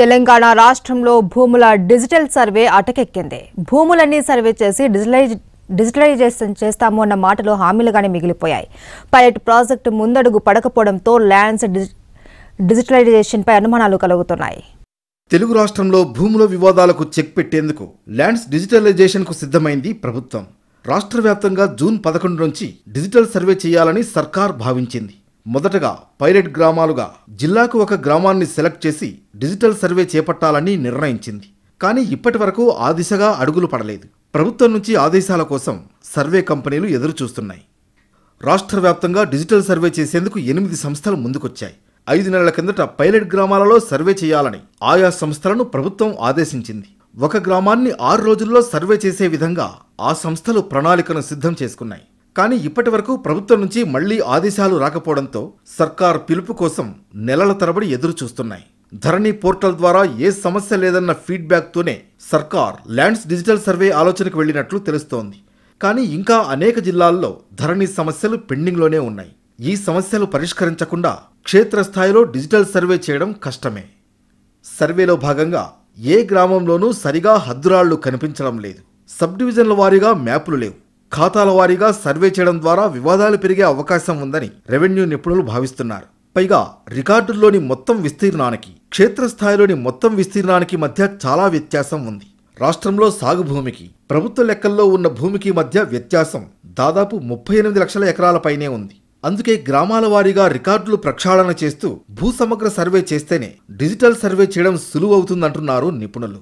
తెలంగాణ రాష్ట్రంలో భూముల digital survey అటకెక్కింది భూములన్నీ సర్వే చేసి డిజిటలైజ్ డిజిటలైజేషన్ చేస్తాము అన్న మాటలు హామీలుగానే మిగిలిపోయాయి పైలట్ ప్రాజెక్టు ముందడుగు పడకపోవడంతో ల్యాండ్స్ డిజిటలైజేషన్పై అనుమానాలు కలుగుతున్నాయి తెలుగు రాష్ట్రంలో భూముల వివాదాలకు చెక్ పెట్టేందుకు ల్యాండ్స్ డిజిటలైజేషన్కు సిద్ధమైంది ప్రభుత్వం రాష్ట్ర వ్యాప్తంగా జూన్ పదకొండు నుంచి డిజిటల్ సర్వే చేయాలని సర్కార్ భావించింది మొదటగా పైలట్ గ్రామాలుగా జిల్లాకు ఒక గ్రామాన్ని సెలెక్ట్ చేసి డిజిటల్ సర్వే చేపట్టాలని నిర్ణయించింది కానీ ఇప్పటి వరకు ఆ దిశగా అడుగులు పడలేదు ప్రభుత్వం నుంచి ఆదేశాల కోసం సర్వే కంపెనీలు ఎదురుచూస్తున్నాయి రాష్ట్ర వ్యాప్తంగా డిజిటల్ సర్వే చేసేందుకు ఎనిమిది సంస్థలు ముందుకొచ్చాయి ఐదు నెలల కిందట పైలట్ గ్రామాలలో సర్వే చేయాలని ఆయా సంస్థలను ప్రభుత్వం ఆదేశించింది ఒక గ్రామాన్ని ఆరు రోజుల్లో సర్వే చేసే విధంగా ఆ సంస్థలు ప్రణాళికను సిద్ధం చేసుకున్నాయి కానీ ఇప్పటి వరకు ప్రభుత్వం నుంచి మళ్లీ ఆదేశాలు రాకపోవడంతో సర్కార్ పిలుపు కోసం నెలల తరబడి ఎదురుచూస్తున్నాయి ధరణి పోర్టల్ ద్వారా ఏ సమస్య లేదన్న ఫీడ్బ్యాక్తోనే సర్కార్ ల్యాండ్స్ డిజిటల్ సర్వే ఆలోచనకు వెళ్ళినట్లు తెలుస్తోంది కానీ ఇంకా అనేక జిల్లాల్లో ధరణి సమస్యలు పెండింగ్లోనే ఉన్నాయి ఈ సమస్యలు పరిష్కరించకుండా క్షేత్రస్థాయిలో డిజిటల్ సర్వే చేయడం కష్టమే సర్వేలో భాగంగా ఏ గ్రామంలోనూ సరిగా హద్దురాళ్లు కనిపించడం లేదు సబ్ డివిజన్ల వారీగా మ్యాపులు లేవు ఖాతాల వారీగా సర్వే చేయడం ద్వారా వివాదాలు పెరిగే అవకాశం ఉందని రెవెన్యూ నిపుణులు భావిస్తున్నారు పైగా రికార్డుల్లోని మొత్తం విస్తీర్ణానికి క్షేత్రస్థాయిలోని మొత్తం విస్తీర్ణానికి మధ్య చాలా వ్యత్యాసం ఉంది రాష్ట్రంలో సాగు భూమికి ప్రభుత్వ లెక్కల్లో ఉన్న భూమికి మధ్య వ్యత్యాసం దాదాపు ముప్పై ఎనిమిది లక్షల ఎకరాలపైనే ఉంది అందుకే గ్రామాల వారీగా రికార్డులు ప్రక్షాళన చేస్తూ భూ సమగ్ర సర్వే చేస్తేనే డిజిటల్ సర్వే చేయడం సులువు అవుతుందంటున్నారు నిపుణులు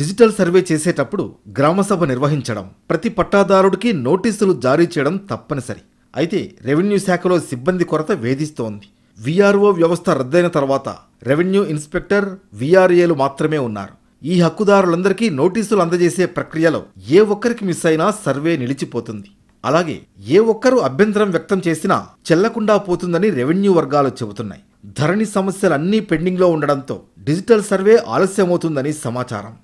డిజిటల్ సర్వే చేసేటప్పుడు గ్రామసభ నిర్వహించడం ప్రతి పట్టాదారుడికి నోటీసులు జారీ చేయడం తప్పనిసరి అయితే రెవెన్యూ శాఖలో సిబ్బంది కొరత వేధిస్తోంది వీఆర్ఓ వ్యవస్థ రద్దయిన తర్వాత రెవెన్యూ ఇన్స్పెక్టర్ వీఆర్ఏలు మాత్రమే ఉన్నారు ఈ హక్కుదారులందరికీ నోటీసులు అందజేసే ప్రక్రియలో ఏ ఒక్కరికి మిస్ అయినా సర్వే నిలిచిపోతుంది అలాగే ఏ ఒక్కరూ అభ్యంతరం వ్యక్తం చేసినా చెల్లకుండా పోతుందని రెవెన్యూ వర్గాలు చెబుతున్నాయి ధరణి సమస్యలన్నీ పెండింగ్లో ఉండడంతో డిజిటల్ సర్వే ఆలస్యమవుతుందని సమాచారం